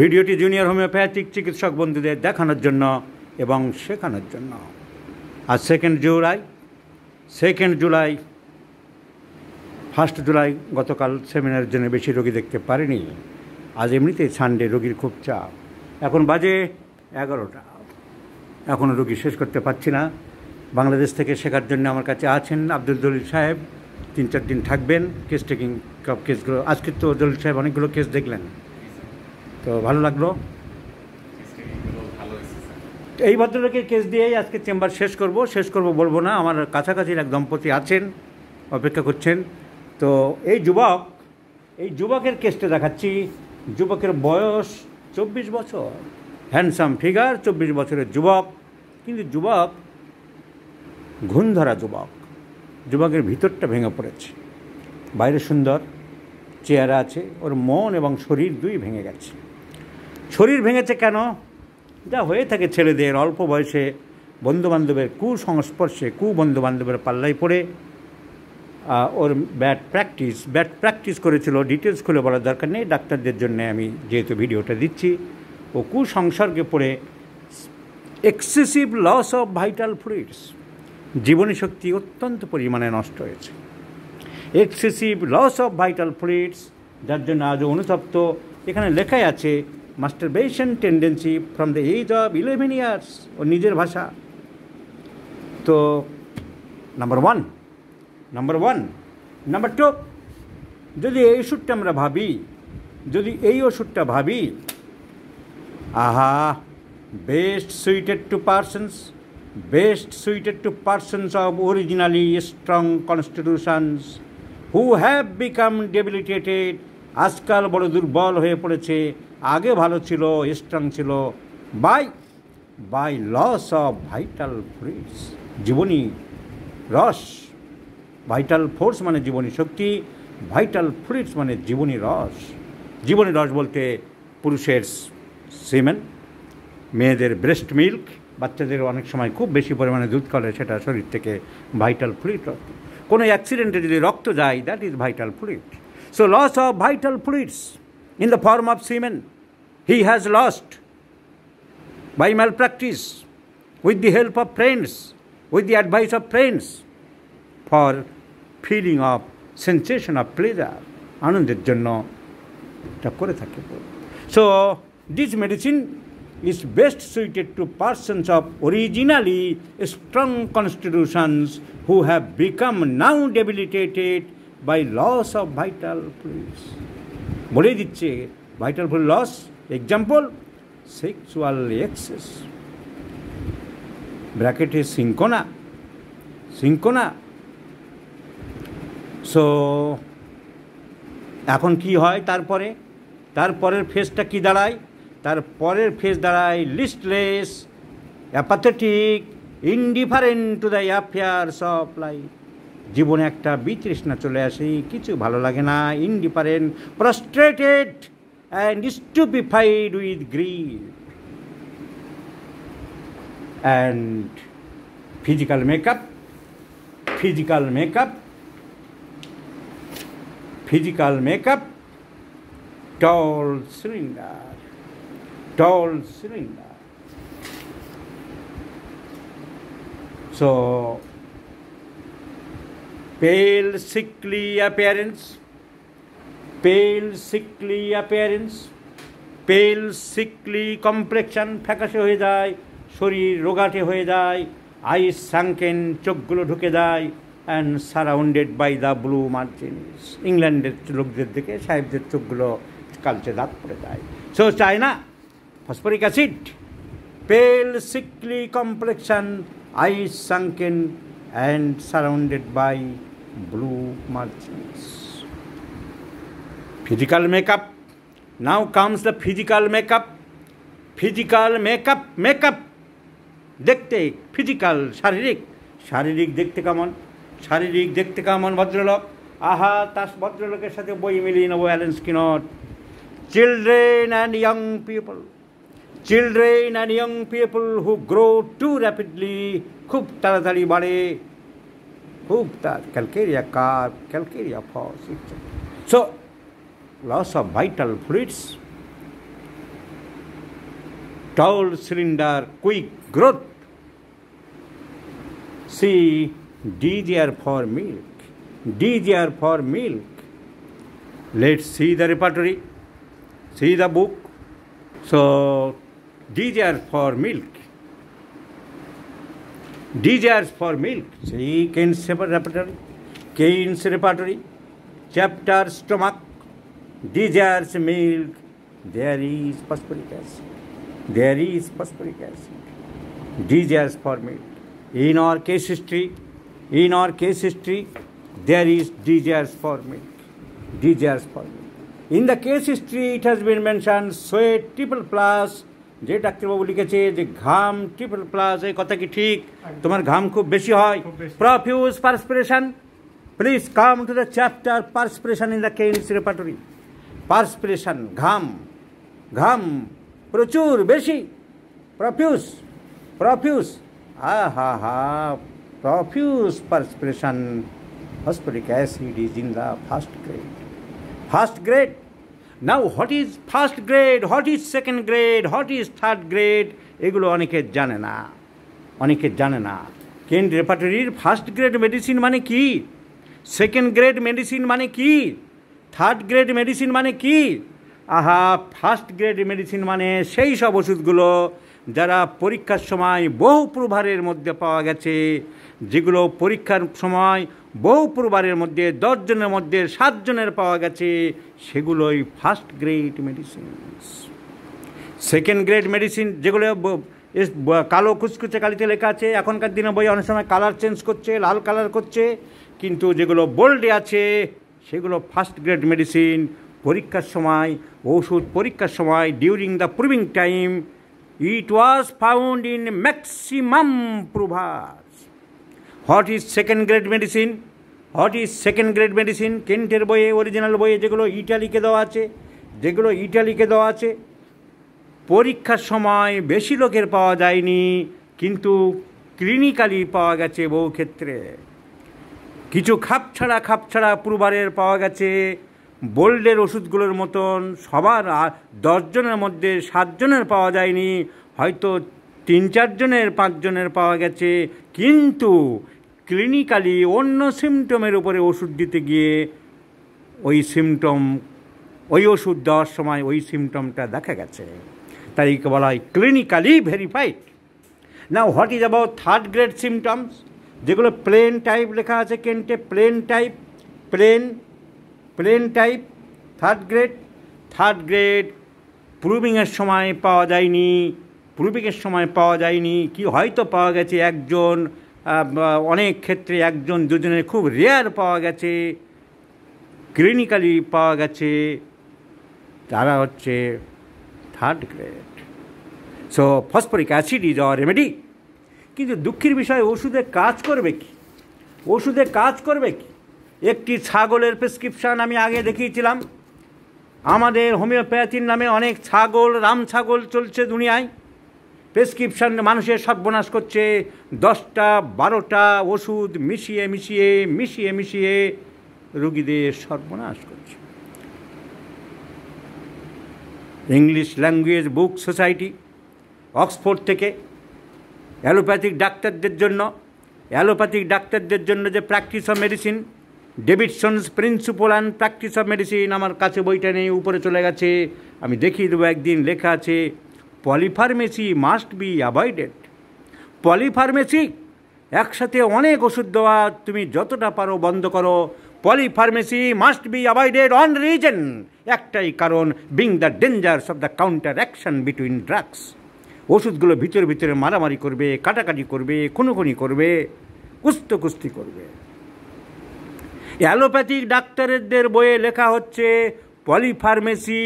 ভিডিওটি junior homeopathic চিকিৎসক বন্ধুদের দেখানোর জন্য এবং শেখানোর জন্য আর second July second July first July গতকাল সেমিনারের জন্য বেশি রোগী দেখতে পারিনি আজ এমনিতেই সানডে রোগীর খুব চাপ এখন বাজে এগারোটা এখনও রোগী শেষ করতে পারছি না বাংলাদেশ থেকে শেখার জন্য আমার কাছে আছেন আব্দুল দলিল সাহেব তিন চার দিন থাকবেন কেস টেকিং কেসগুলো আজকে তো দলিল সাহেব অনেকগুলো কেস দেখলেন তো ভালো লাগলো এই ভদ্রলোকের কেস দিয়েই আজকে চেম্বার শেষ করব শেষ করব বলবো না আমার কাছাকাছির এক দম্পতি আছেন অপেক্ষা করছেন তো এই যুবক এই যুবকের কেসটা দেখাচ্ছি যুবকের বয়স চব্বিশ বছর হ্যান্ডসাম ফিগার চব্বিশ বছরের যুবক কিন্তু যুবক ঘুণধরা যুবক যুবকের ভিতরটা ভেঙে পড়েছে বাইরে সুন্দর চেহারা আছে ওর মন এবং শরীর দুই ভেঙে গেছে শরীর ভেঙেছে কেন যা হয়ে থাকে ছেলেদের অল্প বয়সে বন্ধুবান্ধবের কুসংস্পর্শে কুবন্ধুবান্ধবের পাল্লায় পড়ে ওর ব্যাট প্র্যাকটিস ব্যাট প্র্যাকটিস করেছিল ডিটেলস খুলে বলার দরকার নেই ডাক্তারদের জন্য আমি যেহেতু ভিডিওটা দিচ্ছি ও কুসংসর্গে পড়ে excessive loss of vital fluids জীবনী শক্তি অত্যন্ত পরিমাণে নষ্ট হয়েছে excessive loss of vital fluids যার জন্য আজ অনুতপ্ত এখানে লেখাই আছে masturbation tendency from the age of eleven years ও নিজের ভাষা তো number one number one number two যদি এই ওষুধটা আমরা ভাবি যদি এই ওষুধটা ভাবি আহা best suited to persons best suited to persons of originally strong constitutions who have become debilitated আজকাল বড় দুর্বল হয়ে পড়েছে আগে ভালো ছিল ইস্টার্ন ছিল by by loss of vital force জীবনী রস ভাইটাল ফোর্স মানে জীবনী শক্তি ভাইটাল ফ্লুইডস মানে জীবনী রস জীবনী রস বলতে পুরুষের সিমেন মেয়েদের ব্রেস্ট মিল্ক বাচ্চাদের অনেক সময় খুব বেশি পরিমাণে দুধ করে সেটা শরীর থেকে ভাইটাল ফ্লুইড কোনো অ্যাক্সিডেন্টে যদি রক্ত যায় that is vital fluid so loss of vital fluids in the form of semen he has lost by malpractice, with the help of friends, with the advice of friends, for feeling of sensation of pleasure, আনন্দের জন্য medicine করে থাকে so medicine is best suited to persons of originally strong constitutions who have become now debilitated by loss of vital fluids. বলেই দিচ্ছে vital full loss example sexual excess ব্র্যাকেটে cinchona cinchona so এখন কি হয় তারপরে তারপরের ফেজটা কি দাঁড়ায় তার পরের ফেজ দাঁড়ায় listless apathetic indifferent to the affairs of life জীবনে একটা বিতৃষ্ণা চলে আসে কিছু ভালো লাগে না indifferent prostrated and stupefied with grief and physical makeup physical makeup physical makeup tall cylinder tall cylinder so pale sickly appearance, pale sickly appearance, pale sickly complexion ফ্যাকাশে হয়ে যায় শরীর রোগাটে হয়ে যায় আইস সাংকেন চোখগুলো ঢুকে যায় and surrounded by the blue margins ইংল্যান্ডের লোকদের দিকে সাহেবদের চোখগুলো কালচে দাঁত পড়ে যায় সো না phosphoric acid pale sickly complexion eyes sunken and surrounded by blue margins physical makeup now comes the physical makeup physical makeup makeup দেখতে ফিজিক্যাল শারীরিক শারীরিক দেখতে কেমন শারীরিক দেখতে কেমন ভদ্রলোক আহা তার ভদ্রলোকের সাথে বই মিলিয়ে নেবো অ্যালেন স্কিনট children and young people children and young people who grow too rapidly খুব তাড়াতাড়ি বাড়ে hooked that calcarea curve, calcarea force, etc. So, loss of vital fluids, tall cylinder quick growth. See, D there for milk, D there for milk. Let's see the repertory, see the book. So, D there for milk. desires for milk, see Keynes repertory, Keynes repertory, chapter stomach, desires milk, there is phosphoric acid, there is phosphoric acid, desires for milk. In our case history, in our case history, there is desires for milk, desires for milk. In the case history, it has been mentioned sweat triple plus যে ডাক্তারবাবু লিখেছে যে ঘাম triple plus এই কথা কি ঠিক তোমার ঘাম খুব বেশি হয় profuse perspiration please come to the chapter perspiration in the chemistry repertory perspiration ঘাম ঘাম প্রচুর বেশি প্রফিউস প্রফিউস আ হা হা প্রফিউস পার্সপিরেশন হসপিটিক acid is in the first grade first grade now what is first grade what is second grade what is third grade এগুলো অনেকে জানে না অনেকে জানে না কেন রেপার্টরির ফার্স্ট গ্রেড মেডিসিন মানে কি সেকেন্ড গ্রেড মেডিসিন মানে কি থার্ড গ্রেড মেডিসিন মানে কি আহা ফার্স্ট গ্রেড মেডিসিন মানে সেই সব ওষুধগুলো যারা পরীক্ষার সময় বহু প্রভারের মধ্যে পাওয়া গেছে যেগুলো পরীক্ষার সময় বহু প্রভারের মধ্যে দশজনের মধ্যে সাতজনের পাওয়া গেছে সেগুলোই first grade medicine second grade medicine যেগুলো কালো কুচকুচে কালিতে লেখা আছে এখনকার দিনে বই অনেক সময় কালার চেঞ্জ করছে লাল কালার করছে কিন্তু যেগুলো বোল্ডে আছে সেগুলো ফার্স্ট গ্রেড মেডিসিন পরীক্ষার সময় ওষুধ পরীক্ষার সময় during the proving time it was found in maximum provas. What is second grade medicine? What is second grade medicine? কেন্টের বইয়ে অরিজিনাল বইয়ে যেগুলো ইটালিকে দেওয়া আছে যেগুলো ইটালিকে দেওয়া আছে পরীক্ষার সময় বেশি লোকের পাওয়া যায়নি কিন্তু ক্লিনিক্যালি পাওয়া গেছে বহু ক্ষেত্রে কিছু খাপছাড়া খাপছাড়া প্রুবারের পাওয়া গেছে বোল্ডের ওষুধগুলোর মতন সবার দশজনের মধ্যে সাতজনের পাওয়া যায়নি হয়তো তিন চারজনের পাঁচজনের পাওয়া গেছে কিন্তু ক্লিনিক্যালি অন্য সিমটমের উপরে ওষুধ দিতে গিয়ে ওই সিমটম ওই ওষুধ দেওয়ার সময় ওই সিমটমটা দেখা গেছে তাই বলা হয় ক্লিনিক্যালি ভেরিফাইড না what is about third grade symptoms যেগুলো প্লেন টাইপ লেখা আছে কেন্টে plain type plain plain type third grade third grade প্রুভিংয়ের সময় পাওয়া যায়নি প্রুভিংয়ের সময় পাওয়া যায়নি কি হয়তো পাওয়া গেছে একজন অনেক ক্ষেত্রে একজন দুজনের খুব রেয়ার পাওয়া গেছে ক্লিনিক্যালি পাওয়া গেছে তারা হচ্ছে third grade so phosphoric acid is our remedy কিন্তু দুঃখের বিষয়ে ওষুধে কাজ করবে কি ওষুধে কাজ করবে কি একটি ছাগলের প্রেসক্রিপশান আমি আগে দেখিয়েছিলাম আমাদের হোমিওপ্যাথির নামে অনেক ছাগল রাম ছাগল চলছে দুনিয়ায় প্রেসক্রিপশান মানুষের সর্বনাশ করছে দশটা বারোটা ওষুধ মিশিয়ে মিশিয়ে মিশিয়ে মিশিয়ে রুগীদের সর্বনাশ করছে English language book society Oxford থেকে অ্যালোপ্যাথিক ডাক্তারদের জন্য অ্যালোপ্যাথিক ডাক্তারদের জন্য যে practice of medicine Davidson's principle and practice of medicine আমার কাছে বইটা নেই উপরে চলে গেছে আমি দেখিয়ে দেবো একদিন লেখা আছে polypharmacy must be avoided polypharmacy একসাথে অনেক ওষুধ দেওয়া তুমি যতটা পারো বন্ধ করো polypharmacy must be avoided on reason একটাই কারণ being the dangers of the counter action between drugs ওষুধগুলো ভিতরে ভিতরে মারামারি করবে কাটাকাটি করবে খুনোখুনি করবে কুস্তকুস্তি কুস্তি করবে অ্যালোপ্যাথিক ডাক্তারদের বইয়ে লেখা হচ্ছে polypharmacy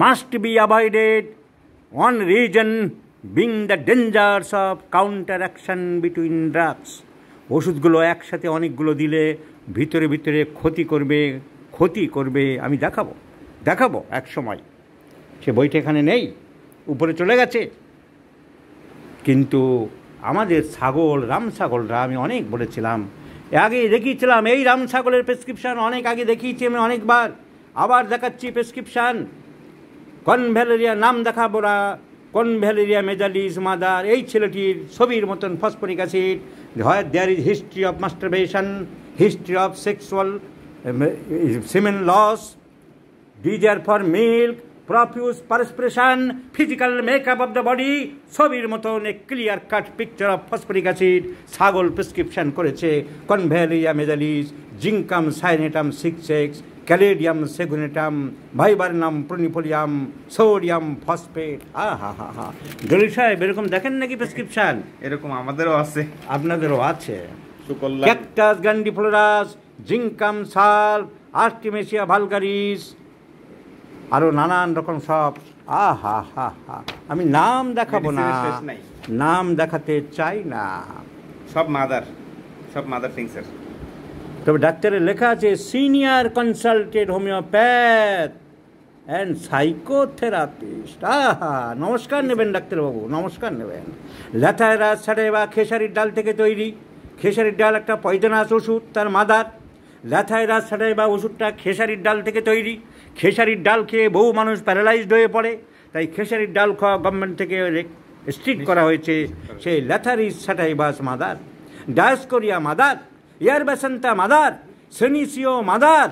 must be avoided on reason being the dangers of counter action between drugs ওষুধগুলো একসাথে অনেকগুলো দিলে ভিতরে ভিতরে ক্ষতি করবে ক্ষতি করবে আমি দেখাবো দেখাবো এক সময় সে বইটা এখানে নেই উপরে চলে গেছে কিন্তু আমাদের ছাগল রাম ছাগলরা আমি অনেক বলেছিলাম আগে দেখিয়েছিলাম এই রাম ছাগলের প্রেসক্রিপশান অনেক আগে দেখিয়েছি আমি অনেকবার আবার দেখাচ্ছি প্রেসক্রিপশান কনভ্যালেরিয়া নাম দেখাবো না কনভ্যালেরিয়া মেজালিস মাদার এই ছেলেটির ছবির মতন ফসফরিক অ্যাসিড হয় there is history of masturbation history of sexual semen loss desire for milk profuse perspiration physical makeup of the body ছবির মতন এক clear cut picture of phosphoric acid ছাগল প্রেসক্রিপশন করেছে convallaria majalis zincum cyanatum six X caladium seguinum viburnum prunifolium sodium phosphate হা হা হা হা সাহেব এরকম দেখেন নাকি প্রেসক্রিপশন এরকম আমাদেরও আছে আপনাদেরও আছে ক্যাকটাস গ্যান্ডিফ্লোরাস জিঙ্কাম সাল আর্টিমেশিয়া ভালগারিস আরও নানান রকম সব আ হা হা হা আমি নাম দেখাবো না নাম দেখাতে চাই না সব মাদার সব মাদার থিং স্যার তবে ডাক্তারের লেখা আছে senior consulted homoeopath and psychotherapist আহা নমস্কার নেবেন ডাক্তারবাবু নমস্কার নেবেন রাজ সাড়ে বা খেসারির ডাল থেকে তৈরি খেসারির ডাল একটা পয়দানাস ওষুধ তার মাদার লাথায় রাজছাটায় বা ওষুধটা খেসারির ডাল থেকে তৈরি খেসারির ডাল খেয়ে বহু মানুষ প্যারালাইজড হয়ে পড়ে তাই খেসারির ডাল খাওয়া গভর্নমেন্ট থেকে স্ট্রিক করা হয়েছে সেই ল্যাথারি ছাটাই বাস মাদার ডায়াসকোরিয়া মাদার এয়ার বেসেন্টা mother senecio mother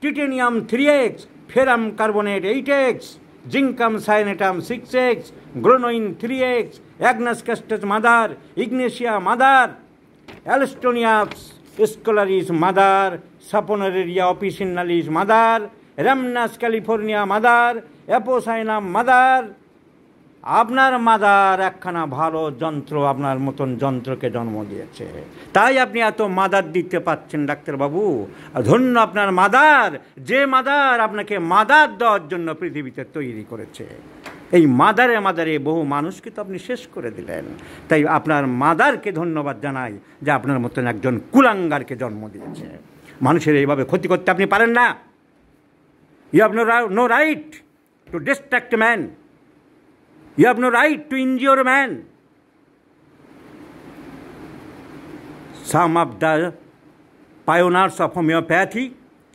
titanium three X ferrum carbonate eight X zincum cyanatum six X glonoine three X agnus castus mother ignatia mother অ্যালস্টোনিয়াপস স্কলার ইজ মাদার সাপনার এরিয়া অফিস ইন্নাল is mother rhamnus californica mother apocynum mother আপনার mother একখানা ভালো যন্ত্র আপনার মতন যন্ত্রকে জন্ম দিয়েছে তাই আপনি এত মাদার দিতে পাচ্ছেন ডাক্তারবাবু ধন্য আপনার মাদার যে মাদার আপনাকে মাদার দেওয়ার জন্য পৃথিবীতে তৈরি করেছে এই মাদারে মাদারে বহু মানুষকে তো আপনি শেষ করে দিলেন তাই আপনার মাদারকে ধন্যবাদ জানাই যে আপনার মতন একজন কুলাঙ্গারকে জন্ম দিয়েছে মানুষের এইভাবে ক্ষতি করতে আপনি পারেন না you have no no right to destruct man you have no right to injure man some of the pioneers of homoeopathy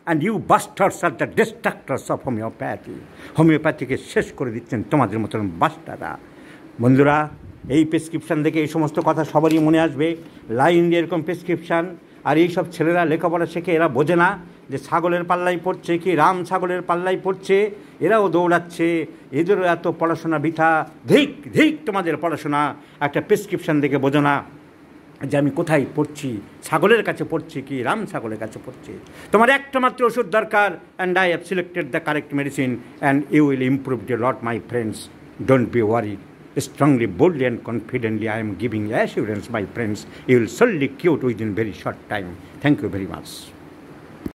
and you busters are the destructors of homoeopathy হোমিওপ্যাথিকে শেষ করে দিচ্ছেন তোমাদের মতন বাস্টারা বন্ধুরা এই প্রেসক্রিপশান দেখে এই সমস্ত কথা সবারই মনে আসবে লাইন এরকম প্রেসক্রিপশান আর এইসব ছেলেরা লেখাপড়া শেখে এরা বোঝে না যে ছাগলের পাল্লাই পড়ছে কি রাম ছাগলের পাল্লাই পড়ছে এরাও দৌড়াচ্ছে এদেরও এত পড়াশোনা বৃথা ধিক ধিক তোমাদের পড়াশোনা একটা প্রেসক্রিপশান দেখে বোঝো না যে আমি কোথায় পড়ছি ছাগলের কাছে পড়ছি কি রাম ছাগলের কাছে পড়ছি তোমার একটা মাত্র ওষুধ দরকার and I have selected the correct medicine and you will improve the lot my friends don't be worry strongly boldly and confidently I am giving assurance my friends you will surely cured within very short time thank you very much